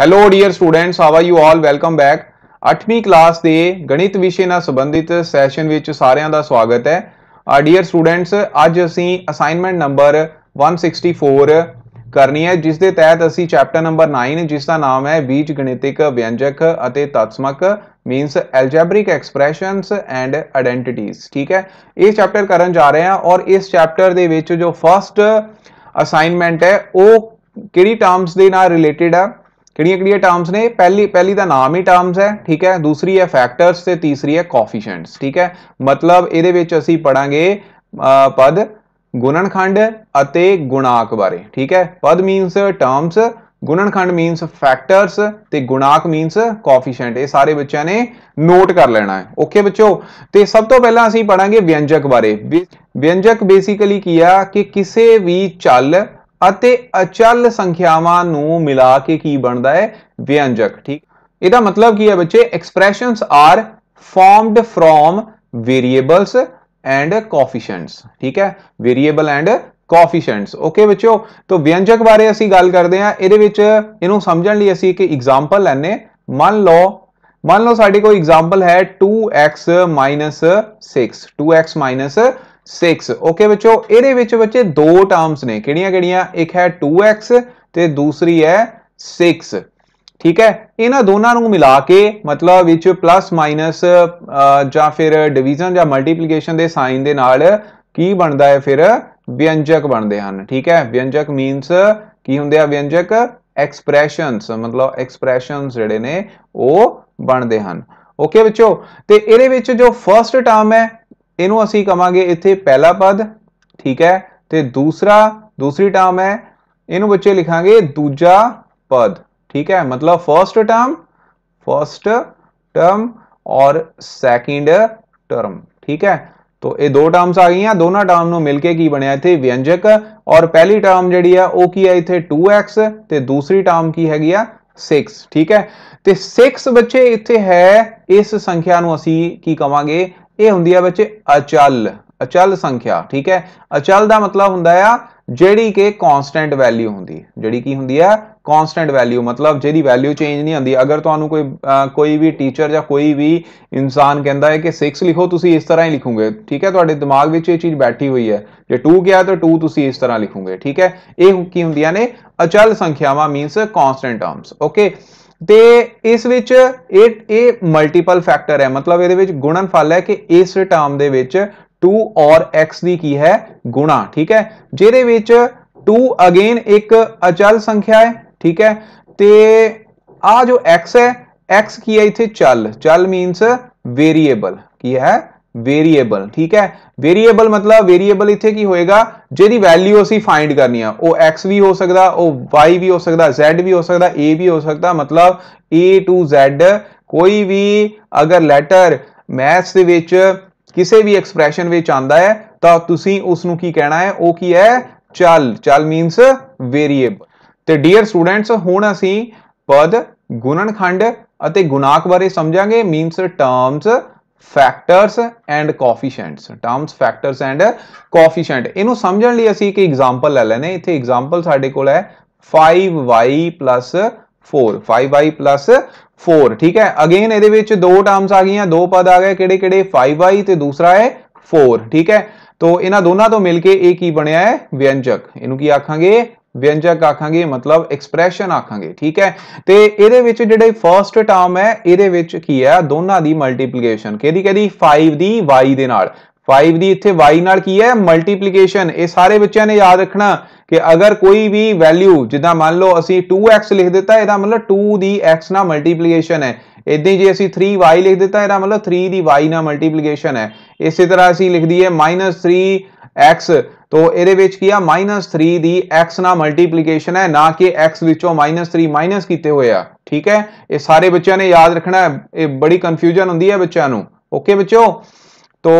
hello dear students how are you all welcome back 8वीं class ਦੇ ਗਣਿਤ ਵਿਸ਼ੇ ਨਾਲ ਸੰਬੰਧਿਤ ਸੈਸ਼ਨ ਵਿੱਚ ਸਾਰਿਆਂ ਦਾ ਸਵਾਗਤ ਹੈ ਆ ਡੀਅਰ ਸਟੂਡੈਂਟਸ ਅੱਜ ਅਸੀਂ ਅਸਾਈਨਮੈਂਟ ਨੰਬਰ 164 ਕਰਨੀ ਹੈ ਜਿਸ ਦੇ ਤਹਿਤ ਅਸੀਂ ਚੈਪਟਰ ਨੰਬਰ 9 ਜਿਸ ਦਾ ਨਾਮ ਹੈ ਬੀਜ ਗਣਿਤਿਕ ਵਿਅੰਜਕ ਅਤੇ ਤਤਸਮਕ means algebraic expressions and identities ਠੀਕ ਹੈ ਇਹ ਚੈਪਟਰ ਕਰਨ ਜਾ ਰਹੇ ਹਾਂ ਔਰ ਇਸ ਚੈਪਟਰ ਦੇ ਵਿੱਚ ਜੋ ਫਰਸਟ ਅਸਾਈਨਮੈਂਟ ਹੈ ਉਹ ਕਿਹੜੀ ਟਰਮਸ ਦੇ ਨਾਲ ਰਿਲੇਟਡ ਹੈ ਕਿਹੜੀਆਂ ਕਿਹੜੀਆਂ ਟਰਮਸ ਨੇ ਪਹਿਲੀ ਪਹਿਲੀ ਦਾ ਨਾਮ ਹੀ ਟਰਮਸ ਹੈ ਠੀਕ ਹੈ ਦੂਸਰੀ ਹੈ ਫੈਕਟਰਸ ਤੇ ਤੀਸਰੀ ਹੈ ਕੋਫੀਸ਼ੀਐਂਟਸ ਠੀਕ ਹੈ ਮਤਲਬ ਇਹਦੇ ਵਿੱਚ ਅਸੀਂ ਪੜਾਂਗੇ ਪਦ ਗੁਣਨਖੰਡ ਅਤੇ ਗੁਣਾਕ ਬਾਰੇ ਠੀਕ ਹੈ ਪਦ ਮੀਨਸ ਟਰਮਸ ਗੁਣਨਖੰਡ ਮੀਨਸ ਫੈਕਟਰਸ ਤੇ ਗੁਣਾਕ ਮੀਨਸ ਕੋਫੀਸ਼ੀਐਂਟ ਇਹ ਸਾਰੇ ਬੱਚਿਆਂ ਨੇ ਨੋਟ ਕਰ ਲੈਣਾ ਹੈ ਓਕੇ ਬੱਚੋ ਤੇ ਸਭ ਤੋਂ ਪਹਿਲਾਂ ਅਸੀਂ ਪੜਾਂਗੇ ਵਿਅੰਜਕ ਬਾਰੇ ਵਿਅੰਜਕ ਬੇਸਿਕਲੀ ਕੀ ਆ ਕਿ ਕਿਸੇ ਵੀ ਚੱਲ ਅਤੇ ਅਚਲ ਸੰਖਿਆਵਾਂ ਨੂੰ ਮਿਲਾ ਕੇ ਕੀ ਬਣਦਾ ਹੈ ਵਿਅੰਜਕ ਠੀਕ ਇਹਦਾ ਮਤਲਬ ਕੀ ਹੈ ਬੱਚੇ expressions are formed from variables and coefficients ਠੀਕ ਹੈ ਵੇਰੀਏਬਲ ਐਂਡ ਕੋਫੀਸ਼ੀਐਂਟਸ ਓਕੇ ਬੱਚੋ ਤੋਂ ਵਿਅੰਜਕ ਬਾਰੇ ਅਸੀਂ ਗੱਲ ਕਰਦੇ ਹਾਂ ਇਹਦੇ ਵਿੱਚ ਇਹਨੂੰ ਸਮਝਣ ਲਈ ਅਸੀਂ ਇੱਕ ਐਗਜ਼ਾਮਪਲ ਲੈਨੇ ਮੰਨ ਲਓ ਮੰਨ ਲਓ ਸਾਡੇ ਕੋਲ ਐਗਜ਼ਾਮਪਲ ਹੈ 2x 6 2x 6 ਓਕੇ ਬੱਚੋ ਇਹਦੇ ਵਿੱਚ ਬੱਚੇ ਦੋ ਟਰਮਸ ਨੇ ਕਿਹੜੀਆਂ-ਕਿਹੜੀਆਂ ਇੱਕ ਹੈ 2x ਤੇ ਦੂਸਰੀ ਹੈ 6 ਠੀਕ ਹੈ ਇਹਨਾਂ ਦੋਨਾਂ ਨੂੰ ਮਿਲਾ ਕੇ ਮਤਲਬ ਵਿੱਚ ਪਲੱਸ ਮਾਈਨਸ ਜਾਂ ਫਿਰ ਡਿਵੀਜ਼ਨ ਜਾਂ ਮਲਟੀਪਲੀਕੇਸ਼ਨ ਦੇ ਸਾਈਨ ਦੇ ਨਾਲ ਕੀ ਬਣਦਾ ਹੈ ਫਿਰ ਵਿਅੰਜਕ ਬਣਦੇ ਹਨ ਠੀਕ ਹੈ ਵਿਅੰਜਕ ਮੀਨਸ ਕੀ ਹੁੰਦੇ ਆ ਵਿਅੰਜਕ ਐਕਸਪ੍ਰੈਸ਼ਨਸ ਮਤਲਬ ਐਕਸਪ੍ਰੈਸ਼ਨਸ ਜਿਹੜੇ ਨੇ ਉਹ ਬਣਦੇ ਹਨ ਓਕੇ ਬੱਚੋ ਤੇ ਇਹਦੇ ਵਿੱਚ ਜੋ ਫਰਸਟ ਟਰਮ ਹੈ ਇਹਨੂੰ ਅਸੀਂ ਕਵਾਂਗੇ ਇੱਥੇ ਪਹਿਲਾ ਪਦ ਠੀਕ ਹੈ ਤੇ ਦੂਸਰਾ ਦੂਸਰੀ ਟਰਮ ਹੈ ਇਹਨੂੰ ਬੱਚੇ ਲਿਖਾਂਗੇ ਦੂਜਾ ਪਦ ਠੀਕ ਹੈ ਮਤਲਬ ਫਰਸਟ ਟਰਮ ਫਰਸਟ ਟਰਮ ਔਰ ਸੈਕਿੰਡ ਟਰਮ ਠੀਕ ਹੈ ਤੋ ਇਹ ਦੋ ਟਰਮਸ ਆ ਗਈਆਂ ਦੋਨਾਂ ਟਰਮ ਨੂੰ ਮਿਲ ਕੇ ਕੀ ਬਣਿਆ ਇੱਥੇ ਵਿਅੰਜਕ ਔਰ ਪਹਿਲੀ ਟਰਮ ਜਿਹੜੀ ਆ ਉਹ ਕੀ ਆ ਇੱਥੇ 2x ਤੇ ਦੂਸਰੀ ਟਰਮ ਕੀ ਹੈਗੀ ਆ 6 ਠੀਕ ਹੈ ਤੇ 6 ਬੱਚੇ ਇੱਥੇ ਹੈ ਇਸ ਸੰਖਿਆ ਨੂੰ ਅਸੀਂ ਕੀ ਕਵਾਂਗੇ ਇਹ ਹੁੰਦੀ ਹੈ ਬੱਚੇ ਅਚਲ ਅਚਲ ਸੰਖਿਆ ਠੀਕ ਹੈ ਅਚਲ ਦਾ ਮਤਲਬ ਹੁੰਦਾ ਆ ਜਿਹੜੀ ਕਿ ਕਨਸਟੈਂਟ ਵੈਲਿਊ ਹੁੰਦੀ ਹੈ ਜਿਹੜੀ ਕੀ ਹੁੰਦੀ ਹੈ ਕਨਸਟੈਂਟ ਵੈਲਿਊ ਮਤਲਬ ਜਿਹਦੀ ਵੈਲਿਊ ਚੇਂਜ ਨਹੀਂ ਹੁੰਦੀ ਅਗਰ ਤੁਹਾਨੂੰ ਕੋਈ ਕੋਈ ਵੀ ਟੀਚਰ ਜਾਂ ਕੋਈ ਵੀ ਇਨਸਾਨ ਕਹਿੰਦਾ ਹੈ ਕਿ 6 ਲਿਖੋ ਤੁਸੀਂ ਇਸ ਤਰ੍ਹਾਂ ਹੀ ਲਿਖੋਗੇ ਠੀਕ ਹੈ ਤੁਹਾਡੇ ਦਿਮਾਗ ਵਿੱਚ ਇਹ ਚੀਜ਼ ਬੈਠੀ ਹੋਈ ਹੈ ਜੇ 2 ਗਿਆ ਤਾਂ 2 ਤੁਸੀਂ ਇਸ ਤਰ੍ਹਾਂ ਲਿਖੋਗੇ ਠੀਕ ਹੈ ਇਹ ਕੀ ਹੁੰਦੀਆਂ ਨੇ ਅਚਲ ਸੰਖਿਆਵਾਂ ਮੀਨਸ ਕਨਸਟੈਂਟ ਟਰਮਸ ਓਕੇ ਤੇ ਇਸ ਵਿੱਚ ਇਹ ਇਹ ਮਲਟੀਪਲ ਫੈਕਟਰ ਹੈ ਮਤਲਬ ਇਹਦੇ ਵਿੱਚ ਗੁਣਨਫਲ ਹੈ ਕਿ ਇਸ ਟਰਮ ਦੇ ਵਿੱਚ 2 ਔਰ x ਦੀ ਕੀ ਹੈ ਗੁਣਾ ਠੀਕ ਹੈ ਜਿਹਦੇ ਵਿੱਚ 2 ਅਗੇਨ ਇੱਕ ਅਚਲ ਸੰਖਿਆ ਹੈ ਠੀਕ ਹੈ ਤੇ ਆ ਜੋ x ਹੈ x ਕੀ ਹੈ ਇੱਥੇ ਚਲ ਚਲ ਮੀਨਸ ਵੇਰੀਏਬਲ ਕੀ ਹੈ ਵੇਰੀਏਬਲ ਠੀਕ ਹੈ ਵੇਰੀਏਬਲ ਮਤਲਬ ਵੇਰੀਏਬਲ ਇੱਥੇ ਕੀ ਹੋਏਗਾ ਜਿਹਦੀ ਵੈਲਿਊ ਅਸੀਂ ਫਾਈਂਡ ਕਰਨੀ ਆ ਉਹ x ਵੀ ਹੋ ਸਕਦਾ ਉਹ y ਵੀ ਹੋ ਸਕਦਾ z ਵੀ ਹੋ ਸਕਦਾ a ਵੀ ਹੋ ਸਕਦਾ ਮਤਲਬ a to z ਕੋਈ ਵੀ ਅਗਰ ਲੈਟਰ ਮੈਥਸ ਦੇ ਵਿੱਚ ਕਿਸੇ ਵੀ ਐਕਸਪ੍ਰੈਸ਼ਨ ਵਿੱਚ ਆਂਦਾ ਹੈ ਤਾਂ ਤੁਸੀਂ ਉਸ ਨੂੰ ਕੀ ਕਹਿਣਾ ਹੈ ਉਹ ਕੀ ਹੈ ਚਲ ਚਲ ਮੀਨਸ ਵੇਰੀਏਬਲ ਤੇ ਡੀਅਰ ਸਟੂਡੈਂਟਸ ਹੁਣ ਅਸੀਂ ਪਦ ਗੁਣਨਖੰਡ ਅਤੇ ਗੁਣਾਕ ਬਾਰੇ ਸਮਝਾਂਗੇ means terms factors and coefficients terms factors and coefficient ਇਹਨੂੰ ਸਮਝਣ ਲਈ ਅਸੀਂ ਇੱਕ ਐਗਜ਼ਾਮਪਲ ਲੈ ਲੈਨੇ ਇੱਥੇ ਐਗਜ਼ਾਮਪਲ ਸਾਡੇ ਕੋਲ ਹੈ 5y 4 5y 4 ਠੀਕ ਹੈ ਅਗੇਨ ਇਹਦੇ ਵਿੱਚ ਦੋ ਟਰਮਸ ਆ ਗਈਆਂ ਦੋ ਪਦ ਆ ਗਏ ਕਿਹੜੇ ਕਿਹੜੇ 5y ਤੇ ਦੂਸਰਾ ਹੈ 4 ਠੀਕ ਹੈ ਤੋ ਇਹਨਾਂ ਦੋਨਾਂ ਤੋਂ ਮਿਲ ਕੇ ਇਹ ਕੀ ਬਣਿਆ ਹੈ ਵਿਅੰਜਕ ਇਹਨੂੰ ਕੀ ਆਖਾਂਗੇ ਵਿਅੰਜਕ ਆਖਾਂਗੇ ਮਤਲਬ ਐਕਸਪ੍ਰੈਸ਼ਨ ਆਖਾਂਗੇ ਠੀਕ ਹੈ ਤੇ ਇਹਦੇ ਵਿੱਚ ਜਿਹੜੇ ਫਰਸਟ ਟਰਮ ਹੈ ਇਹਦੇ ਵਿੱਚ ਕੀ ਹੈ ਦੋਨਾਂ ਦੀ ਮਲਟੀਪਲੀਕੇਸ਼ਨ ਕਿਹਦੀ ਕਿਹਦੀ 5 ਦੀ y ਦੇ ਨਾਲ 5 ਦੀ ਇੱਥੇ y ਨਾਲ ਕੀ ਹੈ ਮਲਟੀਪਲੀਕੇਸ਼ਨ ਇਹ ਸਾਰੇ ਬੱਚਿਆਂ ਨੇ ਯਾਦ ਰੱਖਣਾ ਕਿ ਅਗਰ ਕੋਈ ਵੀ ਵੈਲਿਊ ਜਿੱਦਾਂ ਮੰਨ ਲਓ ਅਸੀਂ 2x ਲਿਖ ਦਿੱਤਾ ਇਹਦਾ ਮਤਲਬ 2 ਦੀ x ਨਾਲ ਮਲਟੀਪਲੀਕੇਸ਼ਨ ਹੈ ਇਦਾਂ ਜੇ ਅਸੀਂ 3y ਲਿਖ ਦਿੱਤਾ ਇਹਦਾ ਮਤਲਬ 3 ਦੀ y ਨਾਲ ਮਲਟੀਪਲੀਕੇਸ਼ਨ ਹੈ ਇਸੇ ਤਰ੍ਹਾਂ ਅਸੀਂ ਲਿਖ ਦਈਏ -3x ਤੋ ਇਹਦੇ ਵਿੱਚ ਕੀ ਆ -3 ਦੀ x ਨਾਲ ਮਲਟੀਪਲੀਕੇਸ਼ਨ ਹੈ ਨਾ ਕਿ x ਵਿੱਚੋਂ -3 ਮਾਈਨਸ ਕੀਤੇ ਹੋਏ ਆ ਠੀਕ ਹੈ ਇਹ ਸਾਰੇ ਬੱਚਿਆਂ ਨੇ ਯਾਦ ਰੱਖਣਾ ਹੈ ਇਹ ਬੜੀ ਕਨਫਿਊਜ਼ਨ ਹੁੰਦੀ ਹੈ ਬੱਚਿਆਂ ਨੂੰ ਓਕੇ ਬੱਚੋ ਤੋ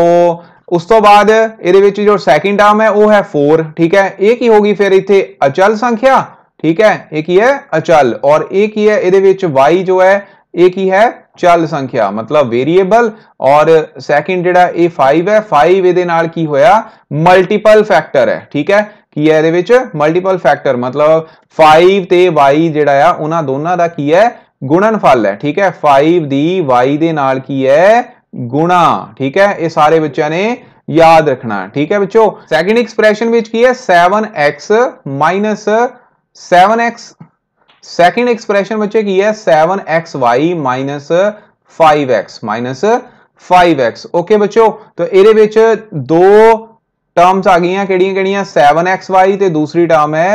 ਉਸ ਤੋਂ ਬਾਅਦ ਇਹਦੇ ਵਿੱਚ ਜੋ ਸੈਕਿੰਡ ਟਰਮ ਹੈ ਉਹ ਹੈ 4 ਠੀਕ ਹੈ ਇਹ ਕੀ ਹੋਗੀ ਫਿਰ ਇੱਥੇ ਅਚਲ ਸੰਖਿਆ ਠੀਕ ਹੈ ਇਹ ਕੀ ਹੈ ਅਚਲ ਔਰ ਇਹ ਕੀ ਹੈ ਇਹਦੇ ਵਿੱਚ y ਜੋ ਹੈ ਇਹ ਕੀ ਹੈ ਚਲ ਸੰਖਿਆ ਮਤਲਬ ਵੇਰੀਏਬਲ ਔਰ ਸੈਕਿੰਡ ਜਿਹੜਾ ਇਹ 5 ਹੈ 5 ਇਹਦੇ ਨਾਲ ਕੀ ਹੋਇਆ ਮਲਟੀਪਲ ਫੈਕਟਰ ਹੈ ਠੀਕ ਹੈ ਕੀ ਹੈ ਇਹਦੇ ਵਿੱਚ ਮਲਟੀਪਲ ਫੈਕਟਰ ਮਤਲਬ 5 ਤੇ y ਜਿਹੜਾ ਆ ਉਹਨਾਂ ਦੋਨਾਂ ਦਾ ਕੀ ਹੈ ਗੁਣਨਫਲ ਹੈ ਠੀਕ ਹੈ 5 ਦੀ y ਦੇ ਨਾਲ ਕੀ ਹੈ ਗੁਣਾ ਠੀਕ ਹੈ ਇਹ ਸਾਰੇ ਬੱਚਿਆਂ ਨੇ ਯਾਦ ਰੱਖਣਾ ਠੀਕ ਹੈ ਬੱਚੋ ਸੈਕਿੰਡ ਐਕਸਪ੍ਰੈਸ਼ਨ ਵਿੱਚ ਕੀ ਹੈ 7x 7x ਸੈਕਿੰਡ ਐਕਸਪ੍ਰੈਸ਼ਨ ਬੱਚੇ ਕੀ ਹੈ 7xy 5x 5x ਓਕੇ ਬੱਚੋ ਤਾਂ ਇਹਦੇ ਵਿੱਚ ਦੋ ਟਰਮਸ ਆ ਗਈਆਂ ਕਿਹੜੀਆਂ ਕਿਹੜੀਆਂ 7xy ਤੇ ਦੂਸਰੀ ਟਰਮ ਹੈ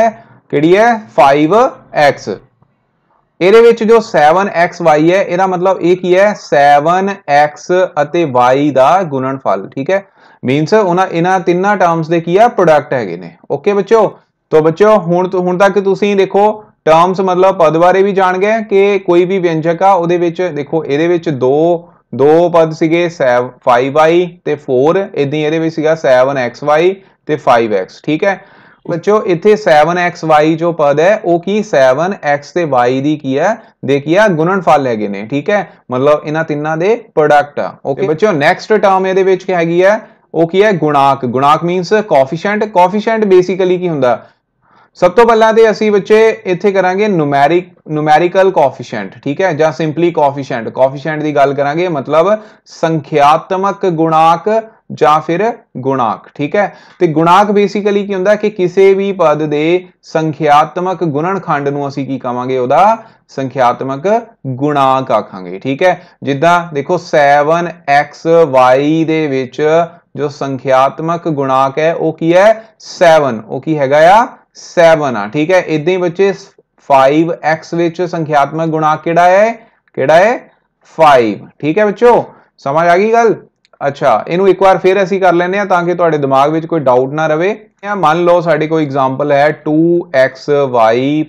ਕਿਹੜੀ ਹੈ 5x ਇਹਦੇ ਵਿੱਚ ਜੋ 7xy ਹੈ ਇਹਦਾ ਮਤਲਬ ਇਹ ਕੀ ਹੈ 7x ਅਤੇ y ਦਾ ਗੁਣਨਫਲ ਠੀਕ ਹੈ ਮੀਨਸ ਉਹਨਾਂ ਇਹਨਾਂ ਤਿੰਨਾਂ ਟਰਮਸ ਦੇ ਕੀ ਆ ਪ੍ਰੋਡਕਟ ਹੈਗੇ ਨੇ ਓਕੇ ਬੱਚੋ ਤਾਂ ਬੱਚੋ ਹੁਣ ਹੁਣ ਤੱਕ ਤੁਸੀਂ ਦੇਖੋ ਟਰਮਸ ਮਤਲਬ ਪਦ ਬਾਰੇ ਵੀ ਜਾਣ ਗਏ ਕਿ ਕੋਈ ਵੀ ਵਿਅੰਜਕ ਆ ਉਹਦੇ ਵਿੱਚ ਦੇਖੋ ਇਹਦੇ ਵਿੱਚ ਦੋ ਦੋ ਪਦ ਸੀਗੇ 5y ਤੇ 4 ਇਦਾਂ ਇਹਦੇ ਵਿੱਚ ਸੀਗਾ 7xy ਤੇ 5x ਠੀਕ ਹੈ ਬੱਚੋ ਇੱਥੇ 7xy ਜੋ ਪਦ ਹੈ ਉਹ ਕੀ 7x ਤੇ y ਦੀ ਕੀ ਹੈ ਦੇਖਿਆ ਗੁਣਨਫਲ ਹੈਗੇ ਨੇ ਠੀਕ ਹੈ ਮਤਲਬ ਇਹਨਾਂ ਤਿੰਨਾਂ ਦੇ ਪ੍ਰੋਡਕਟ ਆ ਓਕੇ ਬੱਚੋ ਨੈਕਸਟ ਟਰਮ ਇਹਦੇ ਵਿੱਚ ਕੀ ਹੈਗੀ ਹੈ ਉਹ ਕੀ ਹੈ ਗੁਣਾਕ ਗੁਣਾਕ ਮੀਨਸ ਕੋਫੀਸ਼ੀਐਂਟ ਕੋਫੀਸ਼ੀਐਂਟ ਬੇਸਿਕਲੀ ਕੀ ਹੁੰਦਾ ਸਭ ਤੋਂ ਪਹਿਲਾਂ ਤੇ ਅਸੀਂ ਬੱਚੇ ਇੱਥੇ ਕਰਾਂਗੇ ਨੂਮੈਰਿਕ ਨੂਮੈਰਿਕਲ ਕੋਫੀਸ਼ੀਐਂਟ ਠੀਕ ਹੈ ਜਾਂ ਸਿੰਪਲੀ ਕੋਫੀਸ਼ੀਐਂਟ ਕੋਫੀਸ਼ੀਐਂਟ ਦੀ ਗੱਲ ਕਰਾਂਗੇ ਮਤਲਬ ਸੰਖਿਆਤਮਕ ਗੁਣਾਕ ਜਾਂ ਫਿਰ ਗੁਣਾਕ ਠੀਕ ਹੈ ਤੇ ਗੁਣਾਕ ਬੇਸਿਕਲੀ ਕੀ ਹੁੰਦਾ ਕਿ ਕਿਸੇ ਵੀ ਪਦ ਦੇ ਸੰਖਿਆਤਮਕ ਗੁਣਨਖੰਡ ਨੂੰ ਅਸੀਂ ਕੀ ਕਵਾਂਗੇ ਉਹਦਾ ਸੰਖਿਆਤਮਕ ਗੁਣਾਕ ਆਖਾਂਗੇ ਠੀਕ ਹੈ ਜਿੱਦਾਂ ਦੇਖੋ 7xy ਦੇ ਵਿੱਚ ਜੋ ਸੰਖਿਆਤਮਕ ਗੁਣਾਕ ਹੈ ਉਹ ਕੀ ਹੈ 7 ਉਹ ਕੀ ਹੈਗਾ ਆ 7 ਆ ਠੀਕ ਹੈ ਇਦਾਂ ਹੀ ਬੱਚੇ 5x ਵਿੱਚ ਸੰਖਿਆਤਮਕ ਗੁਣਾ ਕਿਹੜਾ ਹੈ ਕਿਹੜਾ ਹੈ 5 ਠੀਕ ਹੈ ਬੱਚੋ ਸਮਝ ਆ ਗਈ ਗੱਲ ਅੱਛਾ ਇਹਨੂੰ ਇੱਕ ਵਾਰ ਫੇਰ ਅਸੀਂ ਕਰ ਲੈਨੇ ਆ ਤਾਂ ਕਿ ਤੁਹਾਡੇ ਦਿਮਾਗ ਵਿੱਚ ਕੋਈ ਡਾਊਟ ਨਾ ਰਵੇ ਮੰਨ ਲਓ ਸਾਡੇ ਕੋਈ ਐਗਜ਼ਾਮਪਲ ਹੈ 2xy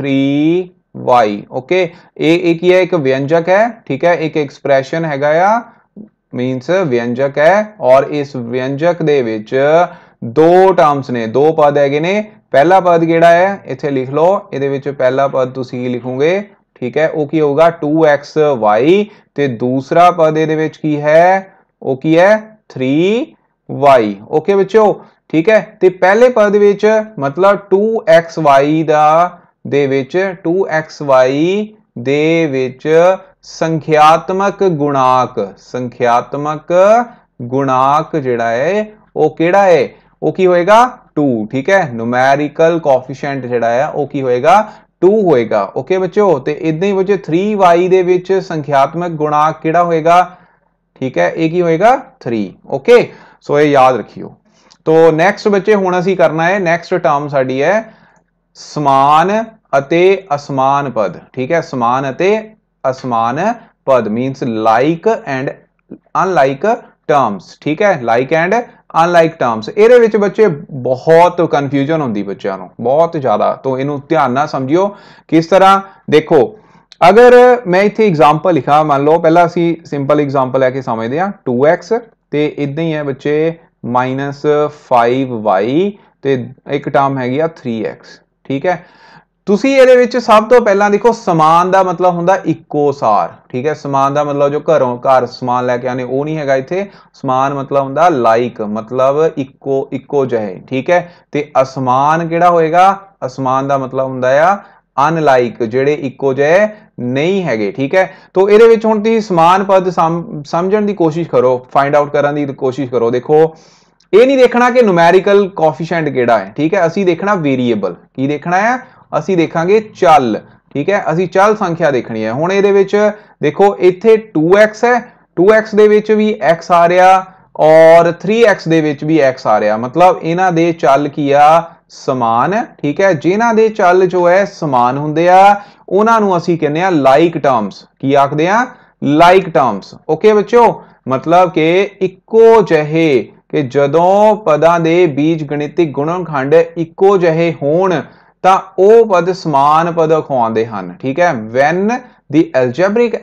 3y ਓਕੇ ਇਹ ਇਹ ਕੀ ਹੈ ਇੱਕ ਵਿਅੰਜਕ ਹੈ ਠੀਕ ਹੈ ਇੱਕ ਐਕਸਪ੍ਰੈਸ਼ਨ ਹੈਗਾ ਆ ਮੀਨਸ ਵਿਅੰਜਕ ਹੈ ਔਰ ਇਸ ਵਿਅੰਜਕ ਦੇ ਵਿੱਚ ਦੋ ਟਰਮਸ ਨੇ ਦੋ ਪਦ ਹੈਗੇ ਨੇ ਪਹਿਲਾ ਪਦ ਕਿਹੜਾ ਹੈ ਇੱਥੇ ਲਿਖ ਲਓ ਇਹਦੇ ਵਿੱਚ ਪਹਿਲਾ ਪਦ ਤੁਸੀਂ ਲਿਖੋਗੇ ਠੀਕ ਹੈ ਉਹ ਕੀ ਹੋਊਗਾ 2xy ਤੇ ਦੂਸਰਾ ਪਦ ਇਹਦੇ ਵਿੱਚ ਕੀ ਹੈ ਉਹ ਕੀ ਹੈ 3y ਓਕੇ ਬੱਚੋ ਠੀਕ ਹੈ ਤੇ ਪਹਿਲੇ ਪਦ ਵਿੱਚ ਮਤਲਬ 2xy ਦਾ ਦੇ ਵਿੱਚ 2xy ਦੇ ਵਿੱਚ ਸੰਖਿਆਤਮਕ ਗੁਣਾਕ ਸੰਖਿਆਤਮਕ ਗੁਣਾਕ ਜਿਹੜਾ ਹੈ ਉਹ ਕਿਹੜਾ ਹੈ ਉਹ ਕੀ ਹੋਏਗਾ 2 ਠੀਕ ਹੈ ਨੂਮੈਰੀਕਲ ਕੋਫੀਸ਼ੀਐਂਟ ਜਿਹੜਾ ਆ ਉਹ ਕੀ ਹੋਏਗਾ 2 ਹੋਏਗਾ ਓਕੇ ਬੱਚਿਓ ਤੇ ਇਦਾਂ ਹੀ ਬੱਚੋ 3y ਦੇ ਵਿੱਚ ਸੰਖਿਆਤਮਕ ਗੁਣਾਕ ਕਿਹੜਾ ਹੋਏਗਾ ਠੀਕ ਹੈ ਇਹ ਕੀ ਹੋਏਗਾ 3 ਓਕੇ ਸੋ ਇਹ ਯਾਦ ਰੱਖਿਓ ਤੋ ਨੈਕਸਟ ਬੱਚੇ ਹੁਣ ਅਸੀਂ ਕਰਨਾ ਹੈ ਨੈਕਸਟ ਟਰਮ ਸਾਡੀ ਹੈ ਸਮਾਨ ਅਤੇ ਅਸਮਾਨ ਪਦ ਠੀਕ ਹੈ ਸਮਾਨ ਅਤੇ ਅਸਮਾਨ ਪਦ means like and unlike terms ਠੀਕ ਹੈ ਲਾਈਕ ਐਂਡ ਅਨਲਾਈਕ ਟਰਮਸ ਇਹਦੇ ਵਿੱਚ ਬੱਚੇ ਬਹੁਤ ਕਨਫਿਊਜ਼ਨ ਹੁੰਦੀ ਬੱਚਿਆਂ ਨੂੰ ਬਹੁਤ ਜ਼ਿਆਦਾ ਤੋਂ ਇਹਨੂੰ ਧਿਆਨ ਨਾਲ ਸਮਝਿਓ ਕਿਸ ਤਰ੍ਹਾਂ ਦੇਖੋ ਅਗਰ ਮੈਂ ਇੱਥੇ ਐਗਜ਼ਾਮਪਲ ਲਿਖਾ ਮੰਨ ਲਓ ਪਹਿਲਾਂ ਅਸੀਂ ਸਿੰਪਲ ਐਗਜ਼ਾਮਪਲ ਲੈ ਕੇ ਸਮਝਦੇ ਹਾਂ 2x ਤੇ ਇਦਾਂ ਹੀ ਹੈ ਬੱਚੇ -5y ਤੇ ਇੱਕ ਟਰਮ ਹੈਗੀ ਆ 3x ਠੀਕ ਹੈ ਤੁਸੀਂ ਇਹਦੇ ਵਿੱਚ ਸਭ ਤੋਂ ਪਹਿਲਾਂ ਦੇਖੋ ਸਮਾਨ ਦਾ ਮਤਲਬ ਹੁੰਦਾ ਇੱਕੋ ਸਾਰ ਠੀਕ ਹੈ ਸਮਾਨ ਦਾ ਮਤਲਬ ਜੋ ਘਰੋਂ ਘਰ ਸਮਾਨ ਲੈ ਕੇ ਆਨੇ ਉਹ ਨਹੀਂ ਹੈਗਾ ਇੱਥੇ ਸਮਾਨ ਮਤਲਬ ਹੁੰਦਾ ਲਾਈਕ ਮਤਲਬ ਇੱਕੋ ਇੱਕੋ ਜਿਹੇ ਠੀਕ ਹੈ ਤੇ ਅਸਮਾਨ ਕਿਹੜਾ ਹੋਏਗਾ ਅਸਮਾਨ ਦਾ ਮਤਲਬ ਹੁੰਦਾ ਆ ਅਨਲਾਈਕ ਜਿਹੜੇ ਇੱਕੋ ਜਿਹੇ ਨਹੀਂ ਹੈਗੇ ਠੀਕ ਹੈ ਤੋਂ ਇਹਦੇ ਵਿੱਚ ਹੁਣ ਤੁਸੀਂ ਸਮਾਨ ਪਦ ਸਮਝਣ ਦੀ ਕੋਸ਼ਿਸ਼ ਕਰੋ ਫਾਈਂਡ ਆਊਟ ਕਰਨ ਦੀ ਕੋਸ਼ਿਸ਼ ਕਰੋ ਦੇਖੋ ਇਹ ਨਹੀਂ ਦੇਖਣਾ ਕਿ ਨੂਮੈਰੀਕਲ ਕੋਫੀਸ਼ੀਐਂਟ ਕਿਹੜਾ ਹੈ ਠੀਕ ਹੈ ਅਸੀਂ ਦੇਖਣਾ ਵੇਰੀਏਬਲ ਕੀ ਦੇਖਣਾ ਹੈ ਅਸੀਂ ਦੇਖਾਂਗੇ ਚਲ ਠੀਕ ਹੈ ਅਸੀਂ ਚਲ ਸੰਖਿਆ ਦੇਖਣੀ ਹੈ ਹੁਣ ਇਹਦੇ ਵਿੱਚ ਦੇਖੋ ਇੱਥੇ 2x ਹੈ 2x ਦੇ ਵਿੱਚ ਵੀ x ਆ ਰਿਹਾ ਔਰ 3x ਦੇ ਵਿੱਚ ਵੀ x ਆ ਰਿਹਾ ਮਤਲਬ ਇਹਨਾਂ ਦੇ ਚੱਲ ਕੀ ਆ ਸਮਾਨ ਹੈ ਠੀਕ ਹੈ ਜਿਨ੍ਹਾਂ ਦੇ ਚੱਲ ਜੋ ਹੈ ਸਮਾਨ ਹੁੰਦੇ ਆ ਉਹਨਾਂ ਨੂੰ ਅਸੀਂ ਕਹਿੰਦੇ ਆ ਲਾਈਕ ਟਰਮਸ ਕੀ ਆਖਦੇ ਆ ਲਾਈਕ ਟਰਮਸ ਓਕੇ ਬੱਚਿਓ ਮਤਲਬ ਕਿ ਇੱਕੋ ਜਿਹੇ ਕਿ ਜਦੋਂ ਪਦਾਂ ਦੇ ਬੀਜ ਗਣਿਤਿਕ ਗੁਣਨਖੰਡ ਇੱਕੋ ਜਿਹੇ ਹੋਣ ਤਾਂ ਉਹ ਪਦ ਸਮਾਨ ਪਦ ਖਵਾਉਂਦੇ ਹਨ ਠੀਕ ਹੈ when the algebraic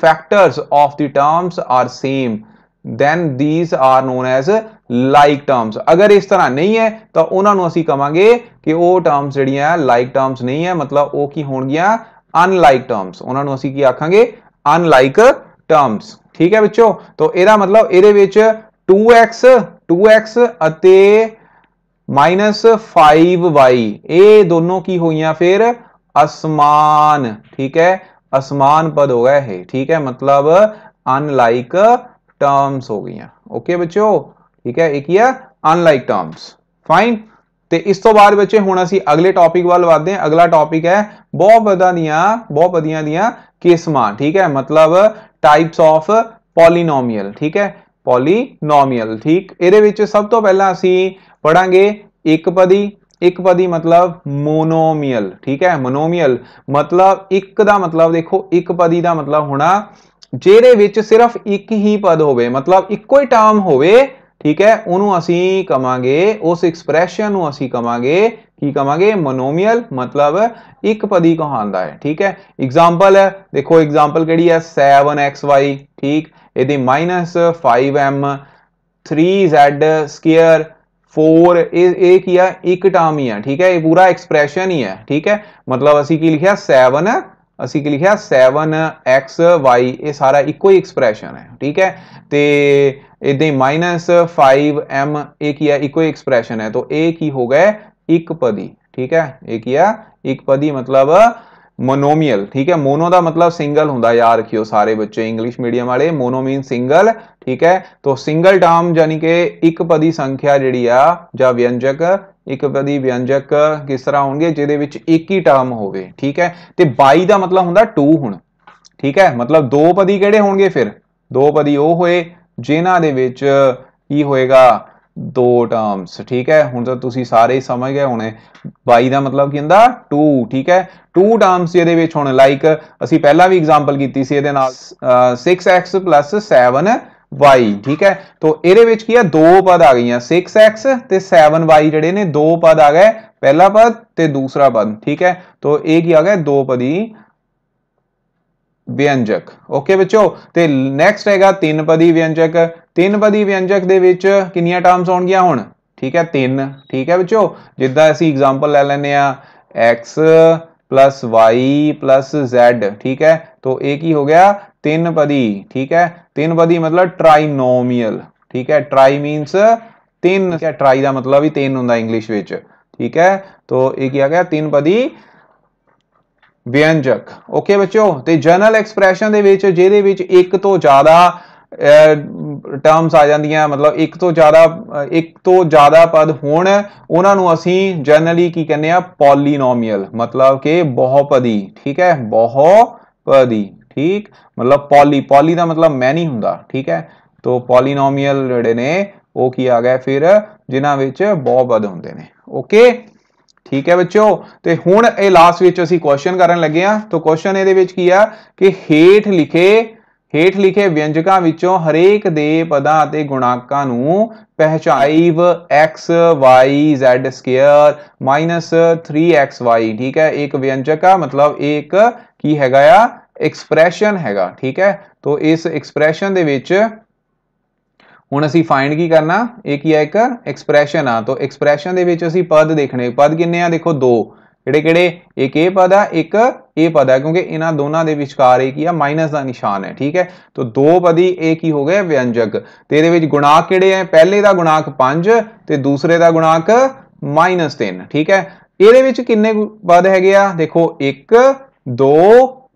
factors of the terms are same then these are known as like terms ਅਗਰ ਇਸ ਤਰ੍ਹਾਂ ਨਹੀਂ ਹੈ ਤਾਂ ਉਹਨਾਂ ਨੂੰ ਅਸੀਂ ਕਵਾਂਗੇ ਕਿ ਉਹ ਟਰਮਸ ਜਿਹੜੀਆਂ ਲਾਈਕ ਟਰਮਸ ਨਹੀਂ ਹੈ ਮਤਲਬ ਉਹ ਕੀ ਹੋਣਗੀਆਂ ਅਨਲਾਈਕ ਟਰਮਸ ਉਹਨਾਂ ਨੂੰ ਅਸੀਂ ਕੀ ਆਖਾਂਗੇ ਅਨਲਾਈਕ ਟਰਮਸ ਠੀਕ ਹੈ ਵਿੱਚੋ ਤਾਂ ਇਹਦਾ ਮਤਲਬ ਇਹਦੇ ਵਿੱਚ 2x 2x ਅਤੇ -5y ਇਹ ਦੋਨੋਂ ਕੀ ਹੋਈਆਂ ਫਿਰ ਅਸਮਾਨ ਹੈ ਅਸਮਾਨ ਪਦ ਹੋ ਗਿਆ ਇਹ ਠੀਕ ਹੈ ਮਤਲਬ ਅਨਲਾਈਕ ਟਰਮਸ ਹੋ ਗਈਆਂ ਓਕੇ ਬੱਚੋ ਠੀਕ ਹੈ ਇਹ ਕੀ ਹੈ ਅਨਲਾਈਕ ਟਰਮਸ ਫਾਈਨ ਤੇ ਇਸ ਤੋਂ ਬਾਅਦ ਬੱਚੇ ਹੁਣ ਅਸੀਂ ਅਗਲੇ ਟੌਪਿਕ ਵੱਲ ਵਧਦੇ ਹਾਂ ਅਗਲਾ ਟੌਪਿਕ ਹੈ ਬਹੁਤ ਵਧਾ ਦੀਆਂ ਬਹੁਤ ਵਧੀਆਂ ਦੀਆਂ ਕਿਸਮਾਂ ਠੀਕ ਹੈ ਮਤਲਬ ਟਾਈਪਸ ਆਫ ਪੋਲੀਨੋਮੀਅਲ ਠੀਕ ਹੈ ਪੋਲੀਨੋਮੀਅਲ ਠੀਕ ਇਹਦੇ ਵਿੱਚ ਸਭ ਤੋਂ ਪਹਿਲਾਂ ਅਸੀਂ ਪੜਾਂਗੇ ਇੱਕ ਪਦੀ ਇੱਕ ਪਦੀ ਮਤਲਬ ਮੋਨੋਮੀਅਲ ਠੀਕ ਹੈ ਮੋਨੋਮੀਅਲ ਮਤਲਬ ਇੱਕ ਦਾ ਮਤਲਬ ਦੇਖੋ ਇੱਕ ਪਦੀ ਦਾ ਮਤਲਬ ਹੋਣਾ ਜਿਹਦੇ ਵਿੱਚ ਸਿਰਫ ਇੱਕ ਹੀ ਪਦ ਹੋਵੇ ਮਤਲਬ ਇੱਕੋ ਹੀ ਟਰਮ ਹੋਵੇ ਠੀਕ ਹੈ ਉਹਨੂੰ ਅਸੀਂ ਕਵਾਂਗੇ ਉਸ ਐਕਸਪ੍ਰੈਸ਼ਨ ਨੂੰ ਅਸੀਂ ਕਵਾਂਗੇ ਕੀ ਕਵਾਂਗੇ ਮੋਨੋਮੀਅਲ ਮਤਲਬ ਇੱਕ ਪਦੀ ਕਹਾਂਦਾ ਹੈ ਠੀਕ ਹੈ ਐਗਜ਼ਾਮਪਲ ਹੈ ਦੇਖੋ ਐਗਜ਼ਾਮਪਲ ਕਿਹੜੀ ਹੈ 7xy ਠੀਕ ਇਹਦੀ -5m 3z² 4 ਇਹ ਇਹ ਕੀ ਆ ਇੱਕ ਟਰਮ ਹੀ ਆ ਠੀਕ ਹੈ ਇਹ ਪੂਰਾ ਐਕਸਪ੍ਰੈਸ਼ਨ ਹੀ ਹੈ ਠੀਕ ਹੈ ਮਤਲਬ ਅਸੀਂ ਕੀ ਲਿਖਿਆ 7 ਅਸੀਂ ਕੀ ਲਿਖਿਆ 7xy ਇਹ ਸਾਰਾ ਇੱਕੋ ਹੀ ਐਕਸਪ੍ਰੈਸ਼ਨ ਹੈ ਠੀਕ ਹੈ ਤੇ ਇਦਾਂ ਹੀ -5m ਇਹ ਕੀ ਆ ਇੱਕੋ ਹੀ ਐਕਸਪ੍ਰੈਸ਼ਨ ਹੈ ਤਾਂ ਇਹ ਕੀ ਹੋ ਗਿਆ ਇੱਕ ਪਦੀ ਠੀਕ ਹੈ ਇਹ ਕੀ ਆ ਇੱਕ ਪਦੀ ਮਤਲਬ ਮੋਨੋਮੀਅਲ ਠੀਕ ਹੈ ਮੋਨੋ ਦਾ ਮਤਲਬ ਸਿੰਗਲ ਹੁੰਦਾ ਯਾਰ ਰੱਖਿਓ ਸਾਰੇ ਬੱਚੇ ਇੰਗਲਿਸ਼ ਮੀਡੀਅਮ ਵਾਲੇ ਮੋਨੋ ਮੀਨ ਸਿੰਗਲ ਠੀਕ ਹੈ ਤੋਂ ਸਿੰਗਲ ਟਰਮ ਯਾਨੀ ਕਿ ਇੱਕ ਪਦੀ ਸੰਖਿਆ ਜਿਹੜੀ ਆ ਜਾਂ ਵਿਅੰਜਕ ਇੱਕ ਪਦੀ ਵਿਅੰਜਕ ਕਿਸ ਤਰ੍ਹਾਂ ਹੋਣਗੇ ਜਿਹਦੇ ਵਿੱਚ ਇੱਕ ਹੀ ਟਰਮ ਹੋਵੇ ਠੀਕ ਹੈ ਤੇ 22 ਦਾ ਮਤਲਬ ਹੁੰਦਾ 2 ਹੁਣ ਠੀਕ ਹੈ ਮਤਲਬ ਦੋ ਪਦੀ ਕਿਹੜੇ ਹੋਣਗੇ ਫਿਰ ਦੋ ਪਦੀ ਉਹ ਹੋਏ ਜਿਨ੍ਹਾਂ ਦੇ ਵਿੱਚ ਕੀ ਹੋਏਗਾ ਦੋ ਟਰਮਸ ਠੀਕ ਹੈ ਹੁਣ ਤਾਂ ਤੁਸੀਂ ਸਾਰੇ ਹੀ ਸਮਝ ਗਏ ਹੋਣੇ 22 ਦਾ ਮਤਲਬ ਕੀ ਹੁੰਦਾ 2 ਠੀਕ ਹੈ 2 ਟਰਮਸ ਇਹਦੇ ਵਿੱਚ ਹੁਣ ਲਾਈਕ ਅਸੀਂ ਪਹਿਲਾਂ ਵੀ ਐਗਜ਼ਾਮਪਲ ਕੀਤੀ ਸੀ ਇਹਦੇ ਨਾਲ 6x 7y ਠੀਕ ਹੈ ਤੋਂ ਇਹਦੇ ਵਿੱਚ ਕੀ ਆ ਦੋ ਪਦ ਆ ਗਈਆਂ 6x ਤੇ 7y ਜਿਹੜੇ ਨੇ ਦੋ ਪਦ ਆ ਗਏ ਪਹਿਲਾ ਪਦ ਤੇ ਦੂਸਰਾ ਪਦ ਠੀਕ ਹੈ ਤੋਂ ਇਹ ਕੀ ਆ ਗਿਆ ਦੋ ਪਦੀ ਵਿਅੰਜਕ ਓਕੇ ਬੱਚੋ ਤੇ ਨੈਕਸਟ ਹੈਗਾ ਤਿੰਨ ਪਦੀ ਵਿਅੰਜਕ ਤਿੰਨ ਪਦੀ ਵਿਅੰਜਕ ਦੇ ਵਿੱਚ ਕਿੰਨੀਆਂ ਟਰਮਸ ਆਉਣਗੀਆਂ ਹੁਣ ਠੀਕ ਹੈ ਤਿੰਨ ਠੀਕ ਹੈ ਬੱਚੋ ਜਿੱਦਾਂ ਅਸੀਂ ਐਗਜ਼ਾਮਪਲ ਲੈ ਲੈਨੇ ਆ x y z ਠੀਕ ਹੈ ਕੀ ਹੋ ਗਿਆ ਤਿੰਨ ਪਦੀ ਠੀਕ ਹੈ ਤਿੰਨ ਪਦੀ ਮਤਲਬ ਟ੍ਰਾਈਨੋਮੀਅਲ ਠੀਕ ਹੈ ਟ੍ਰਾਈ ਮੀਨਸ ਤਿੰਨ ਠੀਕ ਹੈ ਟ੍ਰਾਈ ਦਾ ਮਤਲਬ ਵੀ ਤਿੰਨ ਹੁੰਦਾ ਇੰਗਲਿਸ਼ ਵਿੱਚ ਠੀਕ ਹੈ तो ਇਹ ਕੀ ਆ ਗਿਆ ਤਿੰਨ ਪਦੀ ਵਿਅੰਜਕ ਓਕੇ ਬੱਚੋ ਤੇ ਜਨਰਲ ਐਕਸਪ੍ਰੈਸ਼ਨ ਦੇ ਵਿੱਚ ਜਿਹਦੇ ਵਿੱਚ ਇੱਕ ਤੋਂ ਜ਼ਿਆਦਾ ਟਰਮਸ ਆ ਜਾਂਦੀਆਂ ਮਤਲਬ ਇੱਕ ਤੋਂ ਜ਼ਿਆਦਾ ਇੱਕ ਤੋਂ ਜ਼ਿਆਦਾ ਪਦ ਹੋਣ ਉਹਨਾਂ ਨੂੰ ਅਸੀਂ ਜਨਰਲੀ ਕੀ ਕਹਿੰਦੇ ਆ ਪੋਲੀਨੋਮੀਅਲ ਮਤਲਬ ਕਿ ਬਹੁਪਦੀ ਠੀਕ ਹੈ ਬਹੁਪਦੀ ਠੀਕ ਮਤਲਬ ਪੋਲੀ ਪੋਲੀ ਦਾ ਮਤਲਬ ਮੈਨੀ ਹੁੰਦਾ ਠੀਕ ਹੈ ਤੋਂ ਪੋਲੀਨੋਮੀਅਲ ਜਿਹੜੇ ਨੇ ਉਹ ਕੀ ਆ ਗਿਆ ਫਿਰ ਜਿਨ੍ਹਾਂ ਵਿੱਚ ਬਹੁਪਦ ਹੁੰਦੇ ਨੇ ਓਕੇ ਠੀਕ ਹੈ ਬੱਚੋ ਤੇ ਹੁਣ ਇਹ ਲਾਸਟ ਵਿੱਚ ਅਸੀਂ ਕੁਐਸਚਨ ਕਰਨ ਲੱਗੇ ਆ ਤਾਂ ਕੁਐਸਚਨ ਇਹਦੇ ਵਿੱਚ ਕੀ ਆ ਕਿ ਹੇਠ ਲਿਖੇ ਹੇਠ ਲਿਖੇ ਵਿਅੰਜਕਾਂ ਵਿੱਚੋਂ ਹਰੇਕ ਦੇ ਪਦਾਂ ਅਤੇ ਗੁਣਾਕਾਂ ਨੂੰ ਪਹਿਚਾਈਵ x y z square 3xy ਠੀਕ ਹੈ ਇੱਕ ਵਿਅੰਜਕ ਆ ਮਤਲਬ ਇੱਕ ਕੀ ਹੈਗਾ ਆ ਐਕਸਪ੍ਰੈਸ਼ਨ ਹੈਗਾ ਠੀਕ ਹੈ ਤੋਂ ਇਸ ਐਕਸਪ੍ਰੈਸ਼ਨ ਦੇ ਵਿੱਚ ਹੁਣ ਅਸੀਂ ਫਾਈਂਡ ਕੀ ਕਰਨਾ ਇਹ ਕੀ ਹੈ ਇੱਕ ਐਕਸਪ੍ਰੈਸ਼ਨ ਆ ਤੋਂ ਐਕਸਪ੍ਰੈਸ਼ਨ ਦੇ ਵਿੱਚ ਅਸੀਂ ਪਦ ਦੇਖਣੇ ਪਦ ਕਿੰਨੇ ਆ ਦੇਖੋ ਦੋ ਕਿਹੜੇ ਕਿਹੜੇ ਇੱਕ ਇਹ ਪਦ ਆ ਇੱਕ ਇਹ ਪਦ ਹੈ ਕਿਉਂਕਿ ਇਹਨਾਂ ਦੋਨਾਂ ਦੇ ਵਿਚਕਾਰ ਇਹ ਕੀ ਆ ਮਾਈਨਸ ਦਾ ਨਿਸ਼ਾਨ ਹੈ ਠੀਕ ਹੈ ਤੋਂ ਦੋ ਪਦੀ ਇਹ ਕੀ ਹੋ ਗਏ ਵਿਅੰਜਕ ਤੇ ਇਹਦੇ ਵਿੱਚ ਗੁਣਾਕ ਕਿਹੜੇ ਆ ਪਹਿਲੇ ਦਾ ਗੁਣਾਕ 5 ਤੇ ਦੂਸਰੇ ਦਾ ਗੁਣਾਕ -3 ਠੀਕ ਹੈ ਇਹਦੇ ਵਿੱਚ ਕਿੰਨੇ ਪਦ ਹੈਗੇ ਆ ਦੇਖੋ 1 2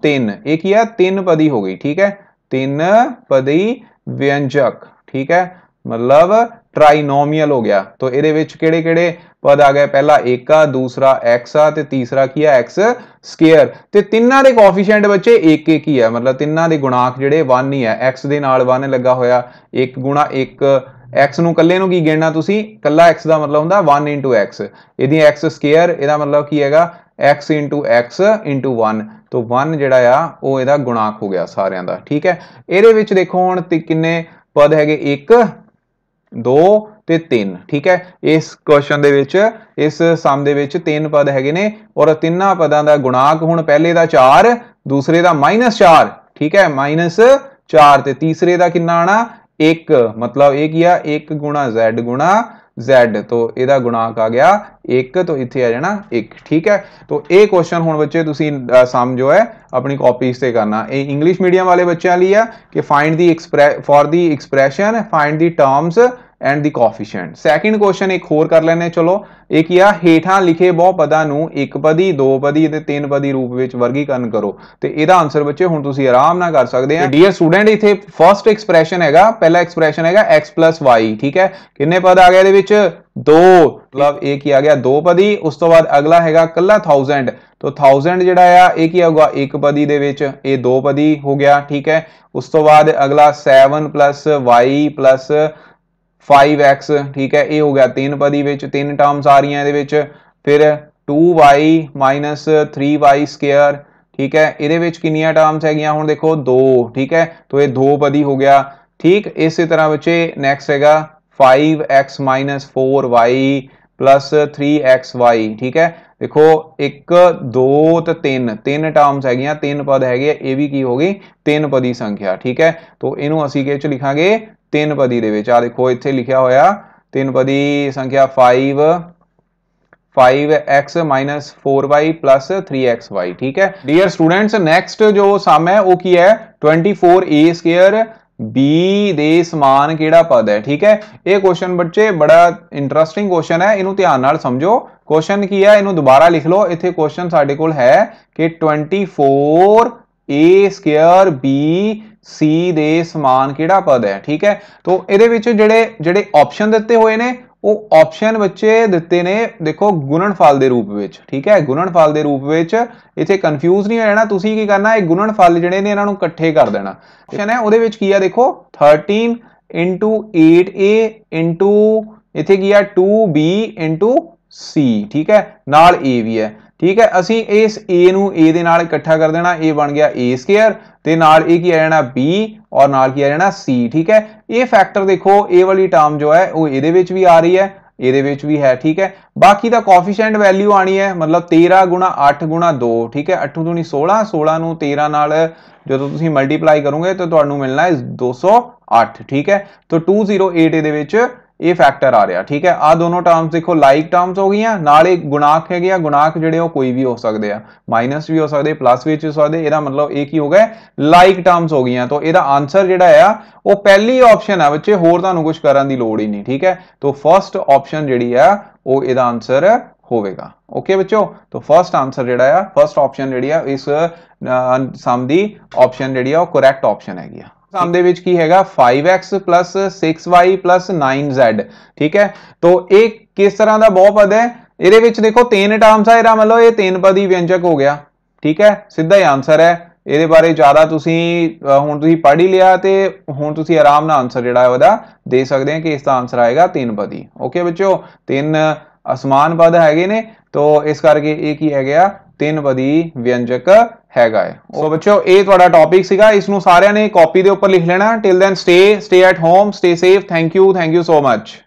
3 ਇਹ ਕੀ ਆ ਤਿੰਨ ਪਦੀ ਹੋ ਗਈ ਠੀਕ ਹੈ ਤਿੰਨ ਪਦੀ ਵਿਅੰਜਕ ਠੀਕ ਹੈ ਮਤਲਬ ਟ੍ਰਾਈਨੋਮੀਅਲ ਹੋ ਗਿਆ ਤਾਂ ਇਹਦੇ ਵਿੱਚ ਕਿਹੜੇ ਕਿਹੜੇ ਪਦ ਆ ਗਏ ਪਹਿਲਾ ਏਕਾ ਦੂਸਰਾ x ਆ ਤੇ ਤੀਸਰਾ ਕੀ ਆ x ਸਕੁਅਰ ਤੇ ਤਿੰਨਾਂ ਦੇ ਕੋਫੀਸ਼ੀਐਂਟ ਬੱਚੇ ਏਕ ਏਕ ਹੀ ਆ ਮਤਲਬ ਤਿੰਨਾਂ ਦੇ ਗੁਣਾਂਕ ਜਿਹੜੇ 1 ਹੀ ਆ x ਦੇ ਨਾਲ 1 ਲੱਗਾ ਹੋਇਆ 1 1 x ਨੂੰ ਕੱਲੇ ਨੂੰ ਕੀ ਗਿਣਨਾ ਤੁਸੀਂ ਕੱਲਾ x ਦਾ ਮਤਲਬ ਹੁੰਦਾ 1 x ਇਹਦੀ x ਸਕੁਅਰ ਇਹਦਾ ਮਤਲਬ ਕੀ ਹੈਗਾ x x 1 ਤੋਂ 1 ਜਿਹੜਾ ਆ ਉਹ ਇਹਦਾ ਗੁਣਾਕ ਹੋ ਗਿਆ ਸਾਰਿਆਂ ਦਾ ਠੀਕ ਹੈ ਇਹਦੇ ਵਿੱਚ ਦੇਖੋ ਹੁਣ ਕਿੰਨੇ ਪਦ ਹੈਗੇ 2 ਤੇ 3 ਠੀਕ ਹੈ ਇਸ ਕੁਐਸਚਨ ਦੇ ਵਿੱਚ ਇਸ ਸਮ ਦੇ ਵਿੱਚ ਤਿੰਨ ਪਦ ਹੈਗੇ ਨੇ ਔਰ ਤਿੰਨਾਂ ਪਦਾਂ ਦਾ ਗੁਣਾਕ ਹੁਣ ਪਹਿਲੇ ਦਾ 4 ਦੂਸਰੇ ਦਾ -4 ਠੀਕ ਹੈ -4 ਤੇ ਤੀਸਰੇ ਦਾ ਕਿੰਨਾ ਆਣਾ 1 ਮਤਲਬ ਇਹ ਕੀ ਆ 1 z z ਤੋਂ ਇਹਦਾ ਗੁਣਾਕ ਆ ਗਿਆ 1 ਤੋਂ ਇੱਥੇ ਆ ਜਾਣਾ 1 ਠੀਕ ਹੈ ਤੋਂ ਇਹ ਕੁਐਸਚਨ ਹੁਣ ਬੱਚੇ ਤੁਸੀਂ ਸਮ ਜੋ ਹੈ ਆਪਣੀ ਕਾਪੀਸ ਤੇ ਕਰਨਾ ਇਹ ਇੰਗਲਿਸ਼ ਮੀਡੀਅਮ ਵਾਲੇ ਬੱਚਿਆਂ ਲਈ ਆ ਕਿ find the for the expression find the terms and the coefficient second question ਇੱਕ ਹੋਰ ਕਰ ਲੈਣੇ ਚਲੋ ਇਹ ਕੀ ਆ ਹੇਠਾਂ ਲਿਖੇ ਪਦਾਂ ਨੂੰ ਇੱਕਪਦੀ ਦੋਪਦੀ ਅਤੇ ਤਿੰਨਪਦੀ ਰੂਪ ਵਿੱਚ ਵਰਗੀਕਰਨ ਕਰੋ ਤੇ ਇਹਦਾ ਆਨਸਰ ਬੱਚੇ ਹੁਣ ਤੁਸੀਂ ਆਰਾਮ ਨਾਲ ਕਰ ਸਕਦੇ ਆ ਡੀਅਰ ਸਟੂਡੈਂਟ ਇਥੇ ਫਰਸਟ ਐਕਸਪ੍ਰੈਸ਼ਨ ਹੈਗਾ ਪਹਿਲਾ ਐਕਸਪ੍ਰੈਸ਼ਨ ਹੈਗਾ x y ਠੀਕ ਹੈ ਕਿੰਨੇ ਪਦ ਆ ਗਏ ਇਹਦੇ ਵਿੱਚ ਦੋ ਮਤਲਬ ਇਹ ਕੀ ਆ ਗਿਆ ਦੋ ਪਦੀ ਉਸ ਤੋਂ ਬਾਅਦ ਅਗਲਾ ਹੈਗਾ ਕੱਲਾ 1000 ਤੋਂ 1000 ਜਿਹੜਾ ਆ ਇਹ ਕੀ ਆਊਗਾ ਇੱਕ ਪਦੀ ਦੇ ਵਿੱਚ ਇਹ ਦੋ ਪਦੀ ਹੋ ਗਿਆ ਠੀਕ ਹੈ ਉਸ ਤੋਂ ਬਾਅਦ ਅਗਲਾ 7 y 5x ਠੀਕ ਹੈ ਇਹ ਹੋ ਗਿਆ ਤਿੰਨ ਪਦੀ ਵਿੱਚ ਤਿੰਨ ਟਰਮਸ ਆ ਰਹੀਆਂ ਇਹਦੇ ਵਿੱਚ ਫਿਰ 2y 3y ਠੀਕ ਹੈ ਇਹਦੇ ਵਿੱਚ ਕਿੰਨੀਆਂ ਟਰਮਸ ਹੈਗੀਆਂ ਹੁਣ ਦੇਖੋ 2 ਠੀਕ ਹੈ ਤਾਂ ਇਹ 2 ਪਦੀ ਹੋ ਗਿਆ ਠੀਕ ਇਸੇ ਤਰ੍ਹਾਂ ਬੱਚੇ ਨੈਕਸਟ ਹੈਗਾ 5x 4y 3xy ਠੀਕ ਹੈ ਦੇਖੋ 1 2 ਤੇ 3 ਤਿੰਨ ਟਰਮਸ ਹੈਗੀਆਂ ਤਿੰਨ ਪਦ ਹੈਗੇ ਇਹ ਵੀ ਕੀ ਹੋ ਗਈ ਤਿੰਨ ਪਦੀ ਸੰਖਿਆ ਠੀਕ ਹੈ ਤੋਂ ਇਹਨੂੰ ਅਸੀਂ ਕਿਹ ਚ ਲਿਖਾਂਗੇ ਤਿੰਨ ਪਦੀ ਦੇ ਵਿੱਚ ਆ ਦੇਖੋ ਇੱਥੇ ਲਿਖਿਆ ਹੋਇਆ ਤਿੰਨ ਪਦੀ ਸੰਖਿਆ 5 5x 4y 3xy ਠੀਕ ਹੈ ਡੀਅਰ ਸਟੂਡੈਂਟਸ ਨੈਕਸਟ ਜੋ ਸਮ ਹੈ ਉਹ ਕੀ ਹੈ 24a2 b ਦੇ ਸਮਾਨ ਕਿਹੜਾ ਪਦ ਹੈ ਠੀਕ ਹੈ ਇਹ ਕੁਐਸਚਨ ਬੱਚੇ ਬੜਾ ਇੰਟਰਸਟਿੰਗ ਕੁਐਸਚਨ ਹੈ ਇਹਨੂੰ ਧਿਆਨ ਨਾਲ ਸਮਝੋ ਕੁਐਸਚਨ ਕੀ ਹੈ ਇਹਨੂੰ ਦੁਬਾਰਾ ਲਿਖ ਲਓ ਇੱਥੇ ਕੁਐਸਚਨ ਸਾਡੇ ਕੋਲ ਹੈ ਕਿ 24a2 b C ਦੇ ਸਮਾਨ ਕਿਹੜਾ ਪਦ ਹੈ ਠੀਕ ਹੈ ਤੋਂ ਇਹਦੇ ਵਿੱਚ ਜਿਹੜੇ ਜਿਹੜੇ ਆਪਸ਼ਨ ਦਿੱਤੇ ਹੋਏ ਨੇ ਉਹ ਆਪਸ਼ਨ ਬੱਚੇ ਦਿੱਤੇ ਨੇ ਦੇਖੋ ਗੁਣਨਫਲ ਦੇ ਰੂਪ ਵਿੱਚ ਠੀਕ ਹੈ ਗੁਣਨਫਲ ਦੇ ਰੂਪ ਵਿੱਚ ਇੱਥੇ ਕਨਫਿਊਜ਼ ਨਹੀਂ ਜਾਣਾ ਤੁਸੀਂ ਕੀ ਕਰਨਾ ਇਹ ਗੁਣਨਫਲ ਜਿਹੜੇ ਨੇ ਇਹਨਾਂ ਨੂੰ ਇਕੱਠੇ ਕਰ ਦੇਣਾ ਆਪਸ਼ਨ ਹੈ ਉਹਦੇ ਵਿੱਚ ਕੀ ਆ ਦੇਖੋ 13 8a ਇੱਥੇ ਕੀ ਆ 2b c ਠੀਕ ਹੈ ਨਾਲ a ਵੀ ਹੈ ਠੀਕ ਹੈ ਅਸੀਂ ਇਸ a ਨੂੰ a ਦੇ ਨਾਲ ਇਕੱਠਾ ਕਰ ਦੇਣਾ a ਬਣ ਗਿਆ a² ਤੇ ਨਾਲ ਇਹ ਕੀ ਆ ਜਾਣਾ b ਔਰ ਨਾਲ ਕੀ ਆ ਜਾਣਾ c ਠੀਕ ਹੈ ਇਹ ਫੈਕਟਰ ਦੇਖੋ a ਵਾਲੀ ਟਰਮ ਜੋ ਹੈ ਉਹ ਇਹਦੇ ਵਿੱਚ ਵੀ ਆ ਰਹੀ ਹੈ ਇਹਦੇ ਵਿੱਚ ਵੀ ਹੈ ਠੀਕ ਹੈ ਬਾਕੀ ਦਾ ਕੋਫੀਸ਼ੀਐਂਟ ਵੈਲਿਊ ਆਣੀ ਹੈ ਮਤਲਬ 13 8 2 ਠੀਕ ਹੈ 8 2 16 16 ਨੂੰ 13 ਨਾਲ ਜਦੋਂ ਤੁਸੀਂ ਮਲਟੀਪਲਾਈ ਕਰੋਗੇ ਤਾਂ ਤੁਹਾਨੂੰ ਮਿਲਣਾ ਹੈ 208 ਠੀਕ ਹੈ ਤਾਂ 208 ਇਹਦੇ ਵਿੱਚ ਇਹ ਫੈਕਟਰ ਆ ਰਿਹਾ ਠੀਕ ਹੈ ਆ ਦੋਨੋਂ ਟਰਮਸ ਦੇਖੋ ਲਾਈਕ ਟਰਮਸ ਹੋ ਗਈਆਂ ਨਾਲ ਇੱਕ ਗੁਣਾਕ ਹੈਗੇ ਆ ਗੁਣਾਕ ਜਿਹੜੇ ਉਹ ਕੋਈ ਵੀ ਹੋ ਸਕਦੇ ਆ ਮਾਈਨਸ ਵੀ ਹੋ ਸਕਦੇ ਪਲੱਸ ਵੀ ਹੋ ਸਕਦੇ ਇਹਦਾ ਮਤਲਬ ਇਹ ਕੀ ਹੋ ਗਿਆ ਲਾਈਕ ਟਰਮਸ ਹੋ ਗਈਆਂ ਤਾਂ ਇਹਦਾ ਆਨਸਰ ਜਿਹੜਾ ਆ ਉਹ ਪਹਿਲੀ ਆਪਸ਼ਨ ਆ ਬੱਚੇ ਹੋਰ ਤੁਹਾਨੂੰ ਕੁਝ ਕਰਨ ਦੀ ਲੋੜ ਹੀ ਨਹੀਂ ਠੀਕ ਹੈ ਤਾਂ ਫਰਸਟ ਆਪਸ਼ਨ ਜਿਹੜੀ ਆ ਉਹ ਇਹਦਾ ਆਨਸਰ ਹੋਵੇਗਾ ਓਕੇ ਬੱਚੋ ਤਾਂ ਫਰਸਟ ਆਨਸਰ ਜਿਹੜਾ ਆ ਫਰਸਟ ਆਪਸ਼ਨ ਜਿਹੜੀ ਆ ਇਸ ਸਮ ਦੀ ਆਪਸ਼ਨ ਜਿਹੜੀ ਆ ਉਹ ਕਰੈਕਟ ਆਪਸ਼ਨ ਹੈਗੀ ਆ ਸਮ ਦੇ ਵਿੱਚ ਕੀ ਹੈਗਾ 5x 6y 9z ਠੀਕ ਹੈ ਤੋਂ ਇਹ ਕਿਸ ਤਰ੍ਹਾਂ ਦਾ ਬਹੁਪਦ ਹੈ ਇਹਦੇ ਵਿੱਚ ਦੇਖੋ ਤਿੰਨ ਟਰਮਸ ਆ ਇਹਦਾ ਮਤਲਬ ਇਹ ਤਿੰਨ ਪਦੀ ਵਿਅੰਜਕ ਹੋ ਗਿਆ ਠੀਕ ਹੈ ਸਿੱਧਾ ਹੀ ਆਨਸਰ ਹੈ ਇਹਦੇ ਬਾਰੇ ਜ਼ਿਆਦਾ ਤੁਸੀਂ ਹੁਣ ਤੁਸੀਂ ਪੜ੍ਹ ਹੀ ਲਿਆ ਤੇ ਹੁਣ ਤੁਸੀਂ ਆਰਾਮ ਨਾਲ ਆਨਸਰ ਜਿਹੜਾ ਹੈ ਉਹਦਾ ਦੇ ਸਕਦੇ ਆ ਕਿ ਇਸ ਦਾ ਆਨਸਰ ਆਏਗਾ ਤਿੰਨ ਪਦੀ ਓਕੇ ਬੱਚੋ ਤਿੰਨ ਅਸਮਾਨ ਪਦ ਹੈਗੇ ਨੇ ਤੋਂ ਇਸ ਕਰਕੇ ਇਹ ਕੀ ਹੈ ਗਿਆ ਤਿੰਨ ਪਦੀ ਵਿਅੰਜਕ ਹੈਗਾ ਹੈ ਸੋ ਬੱਚਿਓ ਇਹ ਤੁਹਾਡਾ ਟੌਪਿਕ ਸੀਗਾ ਇਸ ਨੂੰ ਸਾਰਿਆਂ ਨੇ ਕਾਪੀ ਦੇ ਉੱਪਰ ਲਿਖ ਲੈਣਾ till then stay stay at home stay safe thank you thank you so much